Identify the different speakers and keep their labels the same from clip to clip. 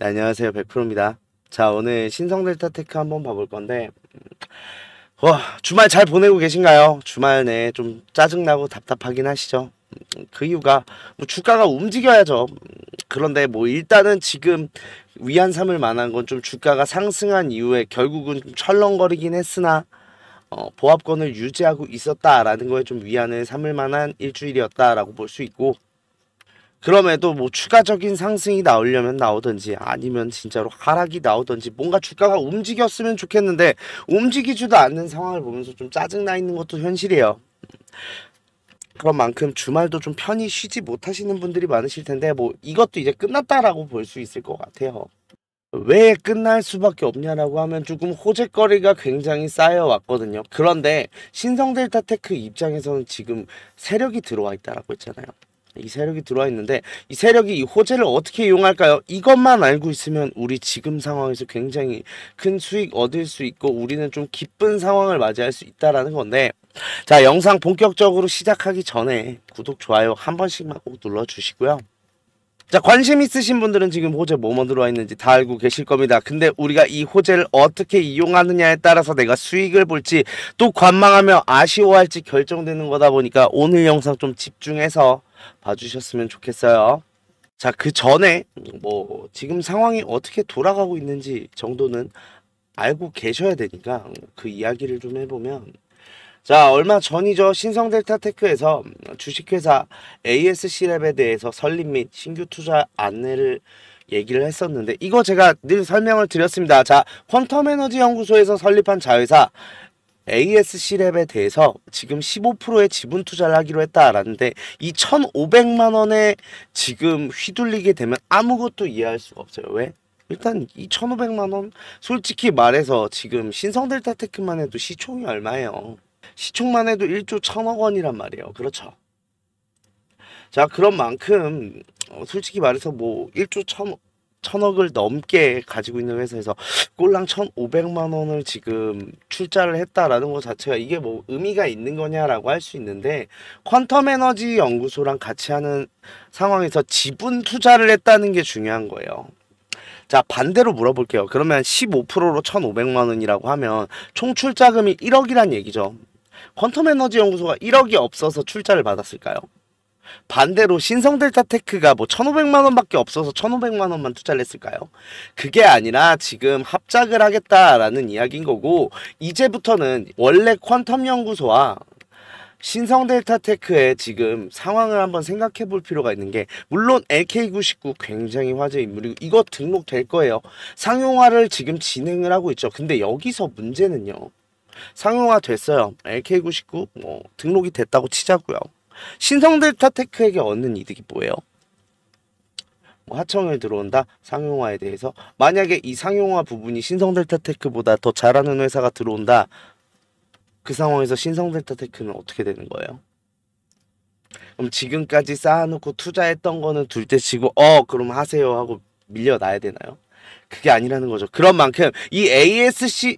Speaker 1: 네, 안녕하세요. 100%입니다. 자, 오늘 신성 델타테크 한번 봐볼 건데, 음, 와, 주말 잘 보내고 계신가요? 주말 내에 좀 짜증나고 답답하긴 하시죠? 음, 그 이유가 뭐 주가가 움직여야죠. 음, 그런데 뭐 일단은 지금 위안 삼을 만한 건 좀 주가가 상승한 이후에 결국은 철렁거리긴 했으나 어, 보합권을 유지하고 있었다라는 거에 좀 위안을 삼을 만한 일주일이었다라고 볼 수 있고 그럼에도 뭐 추가적인 상승이 나오려면 나오든지 아니면 진짜로 하락이 나오든지 뭔가 주가가 움직였으면 좋겠는데 움직이지도 않는 상황을 보면서 좀 짜증나 있는 것도 현실이에요. 그런 만큼 주말도 좀 편히 쉬지 못하시는 분들이 많으실 텐데 뭐 이것도 이제 끝났다라고 볼 수 있을 것 같아요. 왜 끝날 수밖에 없냐라고 하면 조금 호재거리가 굉장히 쌓여왔거든요. 그런데 신성델타테크 입장에서는 지금 세력이 들어와 있다라고 했잖아요. 이 세력이 들어와 있는데 이 세력이 이 호재를 어떻게 이용할까요? 이것만 알고 있으면 우리 지금 상황에서 굉장히 큰 수익 얻을 수 있고 우리는 좀 기쁜 상황을 맞이할 수 있다라는 건데 자 영상 본격적으로 시작하기 전에 구독 좋아요 한 번씩만 꼭 눌러주시고요. 자 관심 있으신 분들은 지금 호재 뭐뭐 들어와 있는지 다 알고 계실 겁니다. 근데 우리가 이 호재를 어떻게 이용하느냐에 따라서 내가 수익을 볼지 또 관망하며 아쉬워할지 결정되는 거다 보니까 오늘 영상 좀 집중해서 봐주셨으면 좋겠어요. 자, 그 전에 뭐 지금 상황이 어떻게 돌아가고 있는지 정도는 알고 계셔야 되니까 그 이야기를 좀 해보면 자, 얼마 전이죠. 신성델타테크에서 주식회사 ASC랩에 대해서 설립 및 신규 투자 안내를 얘기를 했었는데 이거 제가 늘 설명을 드렸습니다. 자, 퀀텀 에너지 연구소에서 설립한 자회사 ASC랩에 대해서 지금 15%의 지분 투자를 하기로 했다라는데 이 1,500만 원에 지금 휘둘리게 되면 아무것도 이해할 수가 없어요. 왜? 일단 이 1,500만 원 솔직히 말해서 지금 신성델타테크만 해도 시총이 얼마예요? 시총만 해도 1조 1 0 0 0억 원이란 말이에요. 그렇죠? 자 그런 만큼 어, 솔직히 말해서 뭐 1조 1 0 0 0억 천억을 넘게 가지고 있는 회사에서 꼴랑 천오백만 원을 지금 출자를 했다라는 것 자체가 이게 뭐 의미가 있는 거냐라고 할 수 있는데 퀀텀 에너지 연구소랑 같이 하는 상황에서 지분 투자를 했다는 게 중요한 거예요. 자 반대로 물어볼게요. 그러면 십오 프로로 천오백만 원이라고 하면 총 출자금이 일억이란 얘기죠. 퀀텀 에너지 연구소가 일억이 없어서 출자를 받았을까요? 반대로 신성델타테크가 뭐 1,500만 원밖에 없어서 1,500만 원만 투자를 했을까요? 그게 아니라 지금 합작을 하겠다라는 이야기인 거고 이제부터는 원래 퀀텀 연구소와 신성 델타테크의 지금 상황을 한번 생각해 볼 필요가 있는 게 물론 LK99 굉장히 화제 인물이고 이거 등록될 거예요. 상용화를 지금 진행을 하고 있죠. 근데 여기서 문제는요. 상용화 됐어요. LK99 뭐 등록이 됐다고 치자고요. 신성델타 테크에게 얻는 이득이 뭐예요? 뭐 하청에 들어온다 상용화에 대해서 만약에 이 상용화 부분이 신성델타테크보다 더 잘하는 회사가 들어온다 그 상황에서 신성델타테크는 어떻게 되는 거예요? 그럼 지금까지 쌓아놓고 투자했던 거는 둘째치고 어 그럼 하세요 하고 밀려나야 되나요? 그게 아니라는 거죠. 그런 만큼 이 ASC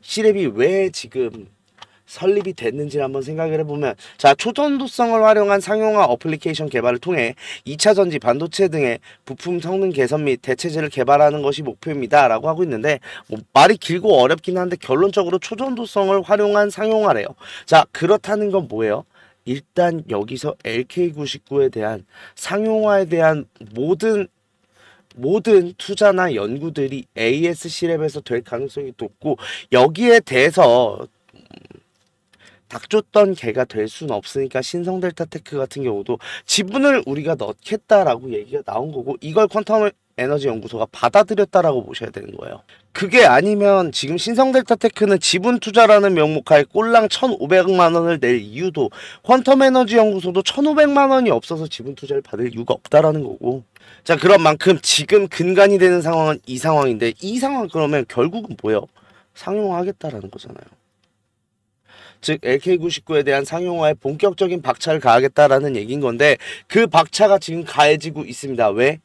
Speaker 1: 시랩이 왜 지금 설립이 됐는지를 한번 생각을 해보면 자 초전도성을 활용한 상용화 어플리케이션 개발을 통해 2차전지 반도체 등의 부품 성능 개선 및 대체제를 개발하는 것이 목표입니다 라고 하고 있는데 뭐 말이 길고 어렵긴 한데 결론적으로 초전도성을 활용한 상용화래요 자 그렇다는 건 뭐예요 일단 여기서 LK99에 대한 상용화에 대한 모든 모든 투자나 연구들이 ASC랩에서 될 가능성이 높고 여기에 대해서 닥줬던 개가 될 수는 없으니까 신성 델타테크 같은 경우도 지분을 우리가 넣겠다라고 얘기가 나온 거고 이걸 퀀텀 에너지 연구소가 받아들였다라고 보셔야 되는 거예요. 그게 아니면 지금 신성델타테크는 지분 투자라는 명목하에 꼴랑 1,500만 원을 낼 이유도 퀀텀 에너지 연구소도 1,500만 원이 없어서 지분 투자를 받을 이유가 없다라는 거고. 자, 그런 만큼 지금 근간이 되는 상황은 이 상황인데 이 상황 그러면 결국은 뭐예요? 상용화하겠다라는 거잖아요. 즉 LK99에 대한 상용화에 본격적인 박차를 가하겠다라는 얘기인 건데 그 박차가 지금 가해지고 있습니다. 왜?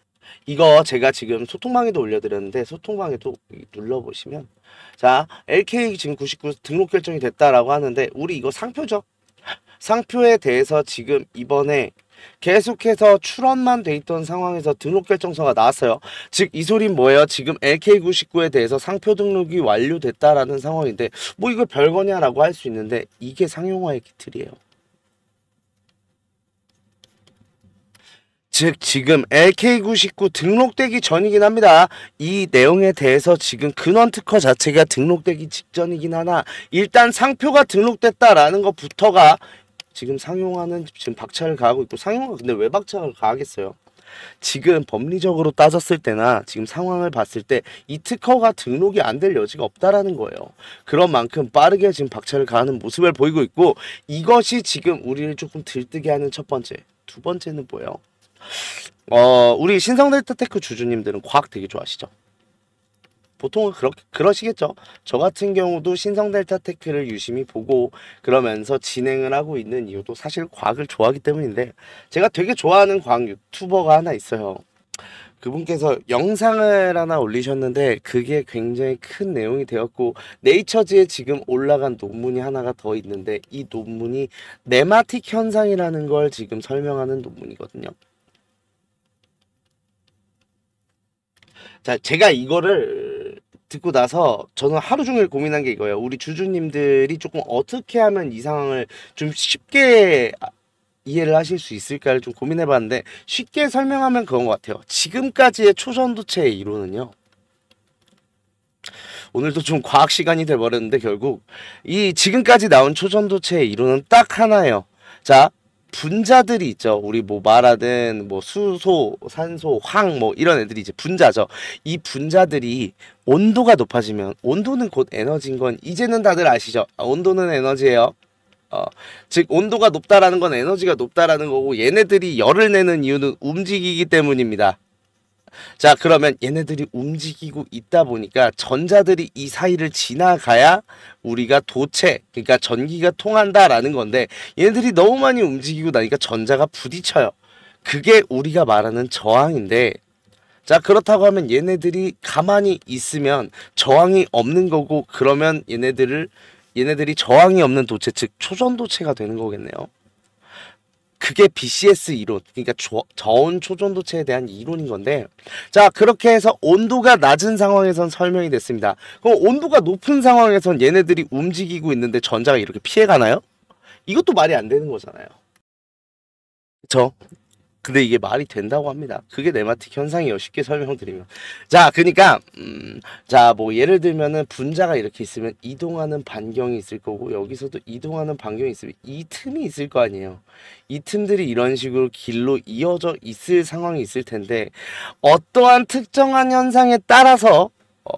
Speaker 1: 이거 제가 지금 소통방에도 올려드렸는데 소통방에도 눌러보시면 자 LK 지금 99 등록 결정이 됐다라고 하는데 우리 이거 상표죠? 상표에 대해서 지금 이번에 계속해서 출원만 돼 있던 상황에서 등록 결정서가 나왔어요. 즉 이소리는 뭐예요? 지금 LK99에 대해서 상표 등록이 완료됐다라는 상황인데 뭐 이거 별거냐라고 할 수 있는데 이게 상용화의 기틀이에요. 즉 지금 LK99 등록되기 전이긴 합니다. 이 내용에 대해서 지금 근원특허 자체가 등록되기 직전이긴 하나 일단 상표가 등록됐다라는 것부터가 지금 상용화는 지금 박차를 가하고 있고 상용화 근데 왜 박차를 가하겠어요? 지금 법리적으로 따졌을 때나 지금 상황을 봤을 때 이 특허가 등록이 안 될 여지가 없다라는 거예요. 그런 만큼 빠르게 지금 박차를 가하는 모습을 보이고 있고 이것이 지금 우리를 조금 들뜨게 하는 첫 번째. 두 번째는 뭐예요? 어, 우리 신성델타테크 주주님들은 과학 되게 좋아하시죠? 보통은 그러, 그러시겠죠. 저 같은 경우도 신성델타 테크를 유심히 보고 그러면서 진행을 하고 있는 이유도 사실 과학을 좋아하기 때문인데 제가 되게 좋아하는 과학 유튜버가 하나 있어요. 그분께서 영상을 하나 올리셨는데 그게 굉장히 큰 내용이 되었고 네이처지에 지금 올라간 논문이 하나가 더 있는데 이 논문이 네마틱 현상이라는 걸 지금 설명하는 논문이거든요. 자, 제가 이거를 듣고 나서 저는 하루 종일 고민한 게 이거예요. 우리 주주님들이 조금 어떻게 하면 이 상황을 좀 쉽게 아, 이해를 하실 수 있을까를 좀 고민해 봤는데 쉽게 설명하면 그런 것 같아요. 지금까지의 초전도체의 이론은요. 오늘도 좀 과학 시간이 돼버렸는데 결국 이 지금까지 나온 초전도체의 이론은 딱 하나예요. 자, 분자들이 있죠. 우리 뭐말하든뭐 수소, 산소, 황 뭐 이런 애들이 이제 분자죠. 이 분자들이 온도가 높아지면 온도는 곧 에너지인 건 이제는 다들 아시죠? 아, 온도는 에너지예요. 어, 즉 온도가 높다라는 건 에너지가 높다라는 거고 얘네들이 열을 내는 이유는 움직이기 때문입니다. 자 그러면 얘네들이 움직이고 있다 보니까 전자들이 이 사이를 지나가야 우리가 도체 그러니까 전기가 통한다라는 건데 얘네들이 너무 많이 움직이고 나니까 전자가 부딪혀요. 그게 우리가 말하는 저항인데 자 그렇다고 하면 얘네들이 가만히 있으면 저항이 없는 거고 그러면 얘네들을 얘네들이 저항이 없는 도체 즉 초전도체가 되는 거겠네요. 그게 BCS 이론 그러니까 저, 저온 초전도체에 대한 이론인 건데 자 그렇게 해서 온도가 낮은 상황에선 설명이 됐습니다 그럼 온도가 높은 상황에선 얘네들이 움직이고 있는데 전자가 이렇게 피해가나요? 이것도 말이 안 되는 거잖아요 그쵸? 근데 이게 말이 된다고 합니다. 그게 네마틱 현상이에요. 쉽게 설명드리면. 자, 그러니까 음, 자, 뭐 예를 들면은 분자가 이렇게 있으면 이동하는 반경이 있을 거고 여기서도 이동하는 반경이 있으면 이 틈이 있을 거 아니에요. 이 틈들이 이런 식으로 길로 이어져 있을 상황이 있을 텐데 어떠한 특정한 현상에 따라서 어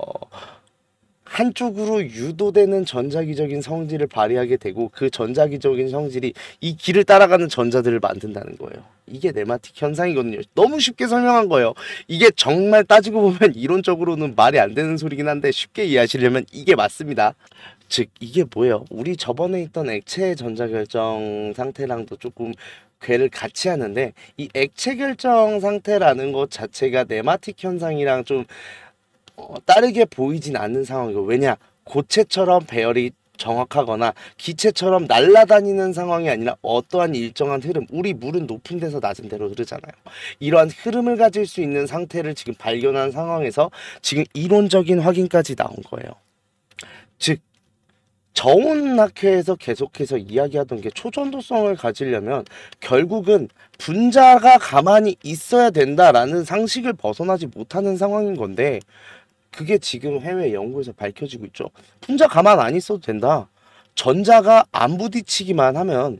Speaker 1: 한쪽으로 유도되는 전자기적인 성질을 발휘하게 되고 그 전자기적인 성질이 이 길을 따라가는 전자들을 만든다는 거예요. 이게 네마틱 현상이거든요. 너무 쉽게 설명한 거예요. 이게 정말 따지고 보면 이론적으로는 말이 안 되는 소리긴 한데 쉽게 이해하시려면 이게 맞습니다. 즉 이게 뭐예요? 우리 저번에 있던 액체 전자결정 상태랑도 조금 괴를 같이 하는데 이 액체 결정 상태라는 것 자체가 네마틱 현상이랑 좀 어, 따르게 보이진 않는 상황이고 왜냐 고체처럼 배열이 정확하거나 기체처럼 날아다니는 상황이 아니라 어떠한 일정한 흐름 우리 물은 높은 데서 낮은 데로 흐르잖아요 이러한 흐름을 가질 수 있는 상태를 지금 발견한 상황에서 지금 이론적인 확인까지 나온 거예요 즉 저온학회에서 계속해서 이야기하던 게 초전도성을 가지려면 결국은 분자가 가만히 있어야 된다라는 상식을 벗어나지 못하는 상황인 건데 그게 지금 해외 연구에서 밝혀지고 있죠. 풍자 가만 안 있어도 된다. 전자가 안 부딪히기만 하면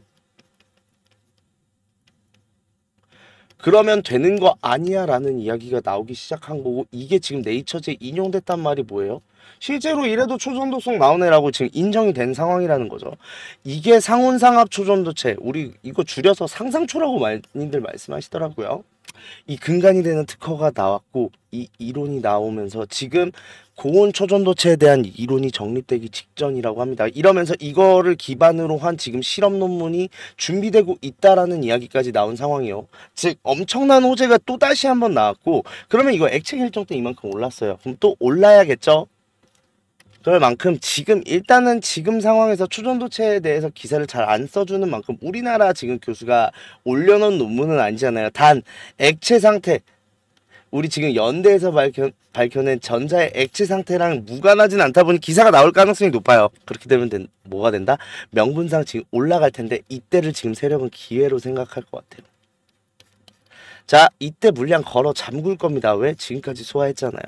Speaker 1: 그러면 되는 거 아니야 라는 이야기가 나오기 시작한 거고 이게 지금 네이처제 인용됐단 말이 뭐예요? 실제로 이래도 초전도성 나오네라고 지금 인정이 된 상황이라는 거죠. 이게 상온상압 초전도체 우리 이거 줄여서 상상초라고 많이들 말씀하시더라고요. 이 근간이 되는 특허가 나왔고 이 이론이 나오면서 지금 고온 초전도체에 대한 이론이 정립되기 직전이라고 합니다. 이러면서 이거를 기반으로 한 지금 실험 논문이 준비되고 있다라는 이야기까지 나온 상황이요. 즉 엄청난 호재가 또 다시 한번 나왔고 그러면 이거 액체 결정 때 이만큼 올랐어요. 그럼 또 올라야겠죠? 그만큼 지금 일단은 지금 상황에서 추전도체에 대해서 기사를 잘 안 써주는 만큼 우리나라 지금 교수가 올려놓은 논문은 아니잖아요. 단 액체 상태 우리 지금 연대에서 밝혀, 밝혀낸 전자의 액체 상태랑 무관하진 않다 보니 기사가 나올 가능성이 높아요. 그렇게 되면 된, 뭐가 된다? 명분상 지금 올라갈 텐데 이때를 지금 세력은 기회로 생각할 것 같아요. 자 이때 물량 걸어 잠글 겁니다. 왜? 지금까지 소화했잖아요.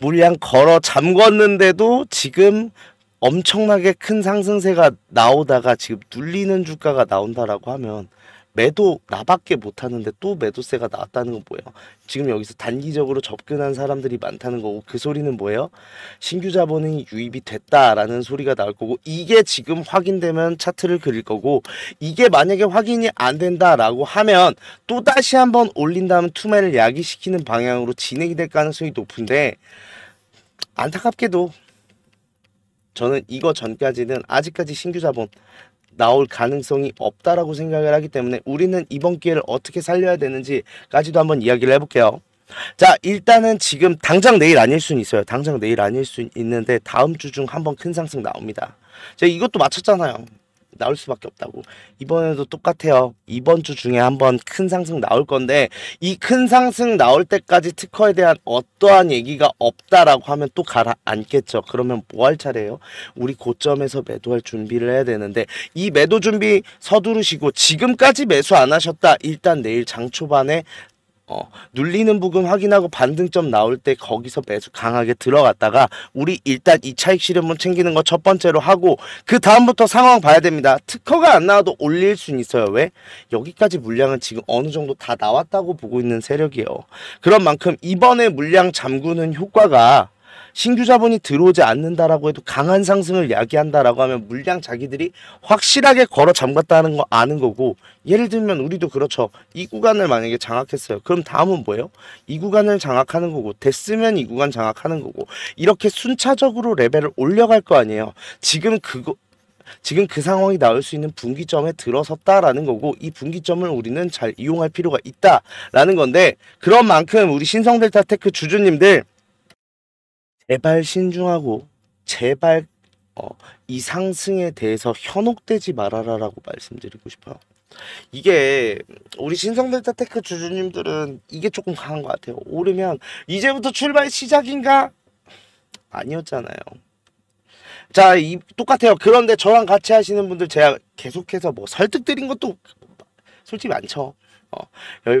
Speaker 1: 물량 걸어 잠궜는데도 지금 엄청나게 큰 상승세가 나오다가 지금 눌리는 주가가 나온다라고 하면 매도 나밖에 못하는데 또 매도세가 나왔다는 건 뭐예요? 지금 여기서 단기적으로 접근한 사람들이 많다는 거고 그 소리는 뭐예요? 신규 자본이 유입이 됐다라는 소리가 나올 거고 이게 지금 확인되면 차트를 그릴 거고 이게 만약에 확인이 안 된다라고 하면 또 다시 한번 올린 다음 투매를 야기시키는 방향으로 진행이 될 가능성이 높은데 안타깝게도 저는 이거 전까지는 아직까지 신규 자본 나올 가능성이 없다라고 생각을 하기 때문에 우리는 이번 기회를 어떻게 살려야 되는지까지도 한번 이야기를 해볼게요. 자 일단은 지금 당장 내일 아닐 수는 있어요 당장 내일 아닐 수 있는데 다음 주 중 한번 큰 상승 나옵니다 자 이것도 맞췄잖아요 나올 수밖에 없다고. 이번에도 똑같아요. 이번 주 중에 한번 큰 상승 나올 건데 이 큰 상승 나올 때까지 특허에 대한 어떠한 얘기가 없다라고 하면 또 가라앉겠죠. 그러면 뭐 할 차례예요? 우리 고점에서 매도할 준비를 해야 되는데 이 매도 준비 서두르시고 지금까지 매수 안 하셨다. 일단 내일 장 초반에 어, 눌리는 부분 확인하고 반등점 나올 때 거기서 매수 강하게 들어갔다가 우리 일단 이 차익 실현문 챙기는 거 첫 번째로 하고 그 다음부터 상황 봐야 됩니다. 특허가 안 나와도 올릴 수는 있어요. 왜? 여기까지 물량은 지금 어느 정도 다 나왔다고 보고 있는 세력이에요. 그런 만큼 이번에 물량 잠그는 효과가 신규 자본이 들어오지 않는다라고 해도 강한 상승을 야기한다라고 하면 물량 자기들이 확실하게 걸어 잠갔다는 거 아는 거고 예를 들면 우리도 그렇죠. 이 구간을 만약에 장악했어요. 그럼 다음은 뭐예요? 이 구간을 장악하는 거고 됐으면 이 구간 장악하는 거고 이렇게 순차적으로 레벨을 올려갈 거 아니에요. 지금 그거 지금 그 상황이 나올 수 있는 분기점에 들어섰다라는 거고 이 분기점을 우리는 잘 이용할 필요가 있다라는 건데 그런 만큼 우리 신성델타테크 주주님들 제발 신중하고 제발 어, 이 상승에 대해서 현혹되지 말아라라고 말씀드리고 싶어요. 이게 우리 신성델타 테크 주주님들은 이게 조금 강한 것 같아요. 오르면 이제부터 출발 시작인가? 아니었잖아요. 자, 이, 똑같아요. 그런데 저랑 같이 하시는 분들 제가 계속해서 뭐 설득드린 것도 솔직히 많죠. 어,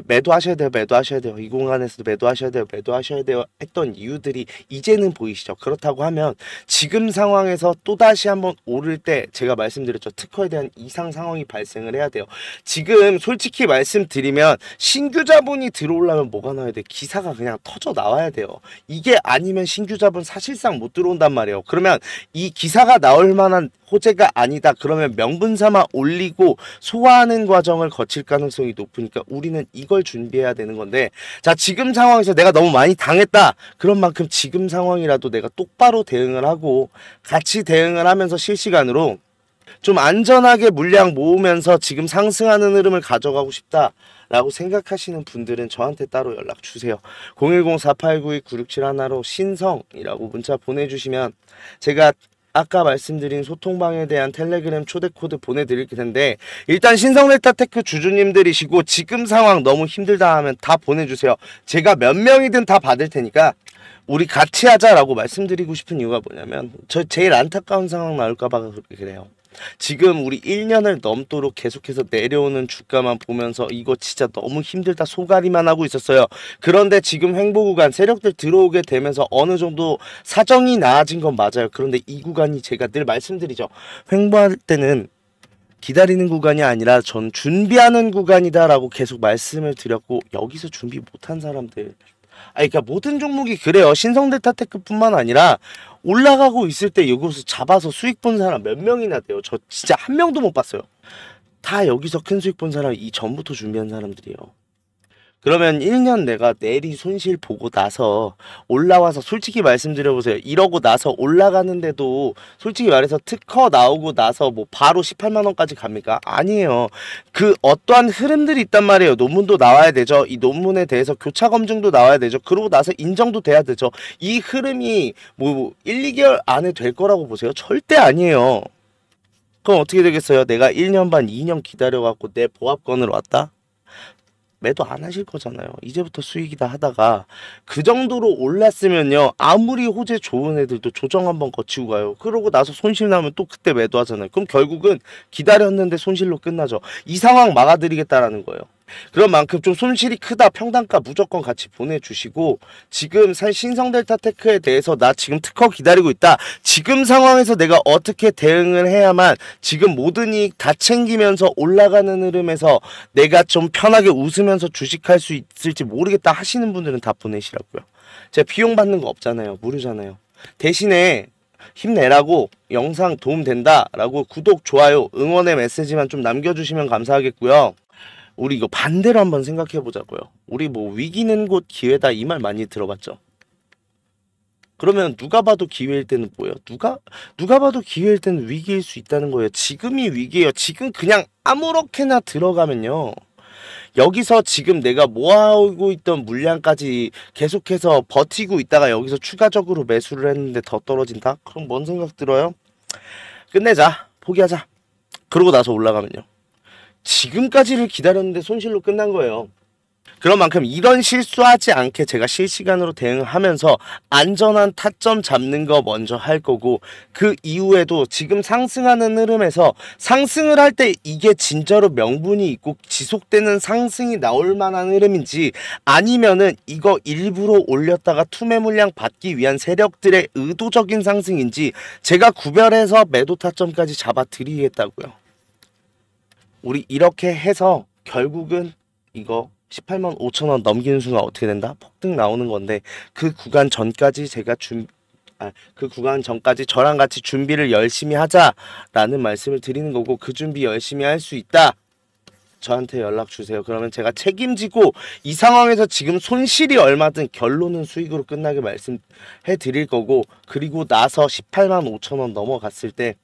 Speaker 1: 매도하셔야 돼요, 매도하셔야 돼요. 이 공간에서도 매도하셔야 돼요, 매도하셔야 돼요. 했던 이유들이 이제는 보이시죠? 그렇다고 하면 지금 상황에서 또다시 한번 오를 때 제가 말씀드렸죠. 특허에 대한 이상 상황이 발생을 해야 돼요. 지금 솔직히 말씀드리면 신규 자본이 들어오려면 뭐가 나와야 돼? 기사가 그냥 터져 나와야 돼요. 이게 아니면 신규 자본 사실상 못 들어온단 말이에요. 그러면 이 기사가 나올 만한 호재가 아니다. 그러면 명분 삼아 올리고 소화하는 과정을 거칠 가능성이 높으니까 그러니까 우리는 이걸 준비해야 되는 건데 자 지금 상황에서 내가 너무 많이 당했다 그런 만큼 지금 상황이라도 내가 똑바로 대응을 하고 같이 대응을 하면서 실시간으로 좀 안전하게 물량 모으면서 지금 상승하는 흐름을 가져가고 싶다 라고 생각하시는 분들은 저한테 따로 연락 주세요. 010-4892-9671로 신성이라고 문자 보내주시면 제가 아까 말씀드린 소통방에 대한 텔레그램 초대코드 보내드릴 텐데 일단 신성레타테크 주주님들이시고 지금 상황 너무 힘들다 하면 다 보내주세요. 제가 몇 명이든 다 받을 테니까 우리 같이 하자라고 말씀드리고 싶은 이유가 뭐냐면 저 제일 안타까운 상황 나올까봐 그래요. 지금 우리 1년을 넘도록 계속해서 내려오는 주가만 보면서 이거 진짜 너무 힘들다 소가리만 하고 있었어요. 그런데 지금 횡보 구간 세력들 들어오게 되면서 어느 정도 사정이 나아진 건 맞아요. 그런데 이 구간이 제가 늘 말씀드리죠. 횡보할 때는 기다리는 구간이 아니라 전 준비하는 구간이다라고 계속 말씀을 드렸고 여기서 준비 못한 사람들 아니, 그러니까 모든 종목이 그래요. 신성대타테크뿐만 아니라 올라가고 있을 때 여기서 잡아서 수익 본 사람 몇 명이나 돼요. 저 진짜 한 명도 못 봤어요. 다 여기서 큰 수익 본 사람 이 전부터 준비한 사람들이에요. 그러면 1년 내가 내리 손실 보고 나서 올라와서 솔직히 말씀드려보세요. 이러고 나서 올라가는데도 솔직히 말해서 특허 나오고 나서 뭐 바로 18만원까지 갑니까? 아니에요. 그 어떠한 흐름들이 있단 말이에요. 논문도 나와야 되죠. 이 논문에 대해서 교차 검증도 나와야 되죠. 그러고 나서 인정도 돼야 되죠. 이 흐름이 뭐 1, 2개월 안에 될 거라고 보세요. 절대 아니에요. 그럼 어떻게 되겠어요? 내가 1년 반, 2년 기다려갖고 내 보합권을 왔다? 매도 안 하실 거잖아요. 이제부터 수익이다 하다가 그 정도로 올랐으면요. 아무리 호재 좋은 애들도 조정 한번 거치고 가요. 그러고 나서 손실 나면 또 그때 매도하잖아요. 그럼 결국은 기다렸는데 손실로 끝나죠. 이 상황 막아드리겠다라는 거예요. 그런 만큼 좀 손실이 크다 평단가 무조건 같이 보내주시고 지금 산 신성델타 테크에 대해서 나 지금 특허 기다리고 있다 지금 상황에서 내가 어떻게 대응을 해야만 지금 모든 이익 다 챙기면서 올라가는 흐름에서 내가 좀 편하게 웃으면서 주식할 수 있을지 모르겠다 하시는 분들은 다 보내시라고요 제가 비용 받는 거 없잖아요 모르잖아요 대신에 힘내라고 영상 도움된다라고 구독, 좋아요, 응원의 메시지만 좀 남겨주시면 감사하겠고요. 우리 이거 반대로 한번 생각해 보자고요. 우리 뭐 위기는 곧 기회다 이 말 많이 들어봤죠. 그러면 누가 봐도 기회일 때는 뭐예요? 누가 누가 봐도 기회일 때는 위기일 수 있다는 거예요. 지금이 위기예요. 지금 그냥 아무렇게나 들어가면요. 여기서 지금 내가 모아오고 있던 물량까지 계속해서 버티고 있다가 여기서 추가적으로 매수를 했는데 더 떨어진다? 그럼 뭔 생각 들어요? 끝내자. 포기하자. 그러고 나서 올라가면요. 지금까지를 기다렸는데 손실로 끝난 거예요. 그런 만큼 이런 실수하지 않게 제가 실시간으로 대응하면서 안전한 타점 잡는 거 먼저 할 거고 그 이후에도 지금 상승하는 흐름에서 상승을 할 때 이게 진짜로 명분이 있고 지속되는 상승이 나올 만한 흐름인지 아니면은 이거 일부러 올렸다가 투매 물량 받기 위한 세력들의 의도적인 상승인지 제가 구별해서 매도 타점까지 잡아드리겠다고요. 우리 이렇게 해서 결국은 이거 18만 5천 원 넘기는 순간 어떻게 된다? 폭등 나오는 건데 그 구간 전까지 제가 준 아, 그 구간 전까지 저랑 같이 준비를 열심히 하자라는 말씀을 드리는 거고 그 준비 열심히 할 수 있다. 저한테 연락 주세요. 그러면 제가 책임지고 이 상황에서 지금 손실이 얼마든 결론은 수익으로 끝나게 말씀해 드릴 거고 그리고 나서 18만 5천 원 넘어갔을 때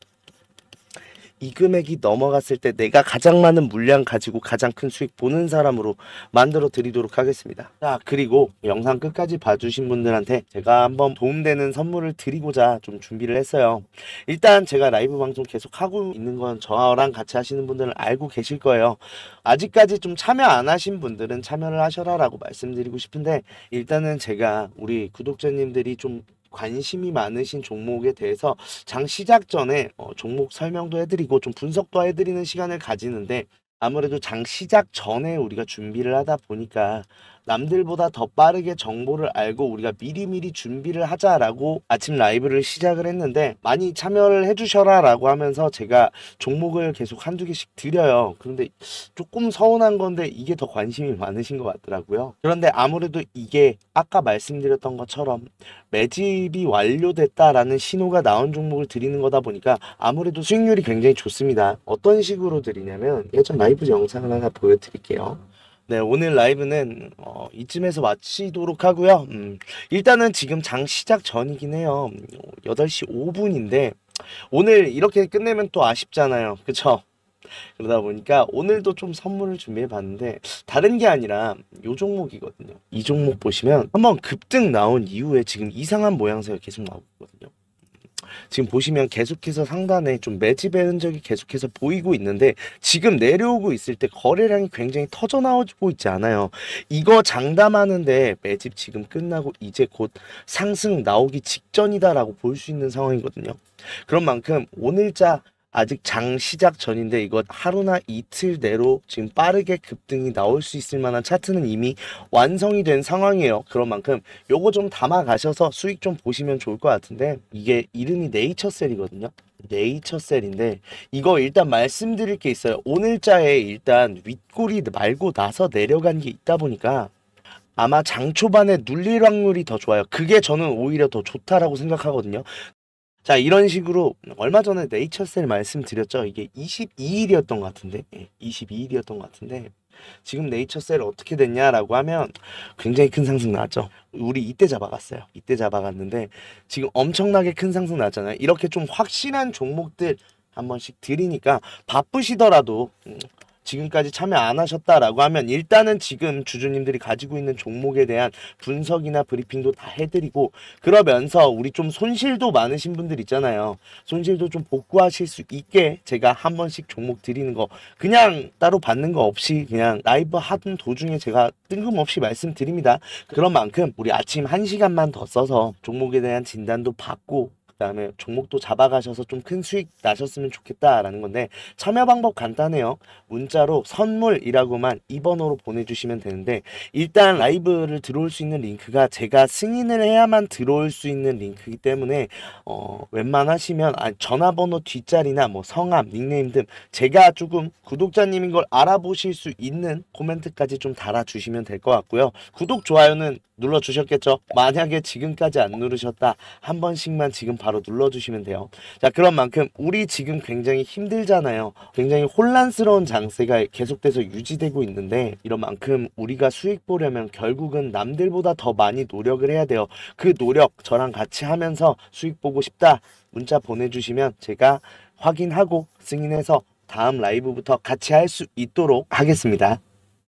Speaker 1: 이 금액이 넘어갔을 때 내가 가장 많은 물량 가지고 가장 큰 수익 보는 사람으로 만들어 드리도록 하겠습니다. 자 그리고 영상 끝까지 봐주신 분들한테 제가 한번 도움되는 선물을 드리고자 좀 준비를 했어요. 일단 제가 라이브 방송 계속 하고 있는 건 저랑 같이 하시는 분들은 알고 계실 거예요. 아직까지 좀 참여 안 하신 분들은 참여를 하셔라라고 말씀드리고 싶은데 일단은 제가 우리 구독자님들이 좀 관심이 많으신 종목에 대해서 장 시작 전에 어, 종목 설명도 해드리고 좀 분석도 해드리는 시간을 가지는데 아무래도 장 시작 전에 우리가 준비를 하다 보니까 남들보다 더 빠르게 정보를 알고 우리가 미리미리 준비를 하자라고 아침 라이브를 시작을 했는데 많이 참여를 해주셔라 라고 하면서 제가 종목을 계속 한두 개씩 드려요. 그런데 조금 서운한 건데 이게 더 관심이 많으신 것 같더라고요. 그런데 아무래도 이게 아까 말씀드렸던 것처럼 매집이 완료됐다라는 신호가 나온 종목을 드리는 거다 보니까 아무래도 수익률이 굉장히 좋습니다. 어떤 식으로 드리냐면 예전 라이브 영상을 하나 보여드릴게요. 네, 오늘 라이브는 어, 이쯤에서 마치도록 하고요. 음, 일단은 지금 장 시작 전이긴 해요. 8시 음, 5분인데 오늘 이렇게 끝내면 또 아쉽잖아요. 그쵸? 그러다 보니까 오늘도 좀 선물을 준비해 봤는데 다른 게 아니라 요 종목이거든요. 이 종목 보시면 한번 급등 나온 이후에 지금 이상한 모양새가 계속 나오거든요. 지금 보시면 계속해서 상단에 좀 매집의 흔적이 계속해서 보이고 있는데 지금 내려오고 있을 때 거래량이 굉장히 터져 나오고 있지 않아요. 이거 장담하는데 매집 지금 끝나고 이제 곧 상승 나오기 직전이다라고 볼 수 있는 상황이거든요. 그런 만큼 오늘자 아직 장 시작 전인데 이거 하루나 이틀 내로 지금 빠르게 급등이 나올 수 있을 만한 차트는 이미 완성이 된 상황이에요. 그런 만큼 요거 좀 담아 가셔서 수익 좀 보시면 좋을 것 같은데 이게 이름이 네이처셀이거든요. 네이처셀인데 이거 일단 말씀드릴 게 있어요. 오늘자에 일단 윗골이 말고 나서 내려간 게 있다 보니까 아마 장 초반에 눌릴 확률이 더 좋아요. 그게 저는 오히려 더 좋다라고 생각하거든요. 자 이런 식으로 얼마 전에 네이처셀 말씀드렸죠 이게 22일이었던 것 같은데 22일이었던 예, 것 같은데 지금 네이처셀 어떻게 됐냐라고 하면 굉장히 큰 상승 나왔죠 우리 이때 잡아갔어요 이때 잡아갔는데 지금 엄청나게 큰 상승 나왔잖아요 이렇게 좀 확실한 종목들 한 번씩 드리니까 바쁘시더라도 음, 지금까지 참여 안 하셨다라고 하면 일단은 지금 주주님들이 가지고 있는 종목에 대한 분석이나 브리핑도 다 해드리고 그러면서 우리 좀 손실도 많으신 분들 있잖아요. 손실도 좀 복구하실 수 있게 제가 한 번씩 종목 드리는 거 그냥 따로 받는 거 없이 그냥 라이브 하던 도중에 제가 뜬금없이 말씀드립니다. 그런 만큼 우리 아침 한시간만더 써서 종목에 대한 진단도 받고 그다음에 종목도 잡아가셔서 좀 큰 수익 나셨으면 좋겠다라는 건데 참여 방법 간단해요. 문자로 선물이라고만 2번호로 보내주시면 되는데 일단 라이브를 들어올 수 있는 링크가 제가 승인을 해야만 들어올 수 있는 링크이기 때문에 어, 웬만하시면 아, 전화번호 뒷자리나 뭐 성함, 닉네임 등 제가 조금 구독자님인 걸 알아보실 수 있는 코멘트까지 좀 달아주시면 될 것 같고요. 구독, 좋아요는 눌러주셨겠죠? 만약에 지금까지 안 누르셨다 한 번씩만 지금 바로 눌러주시면 돼요. 자 그런 만큼 우리 지금 굉장히 힘들잖아요. 굉장히 혼란스러운 장세가 계속돼서 유지되고 있는데 이런 만큼 우리가 수익 보려면 결국은 남들보다 더 많이 노력을 해야 돼요. 그 노력 저랑 같이 하면서 수익 보고 싶다 문자 보내주시면 제가 확인하고 승인해서 다음 라이브부터 같이 할 수 있도록 하겠습니다.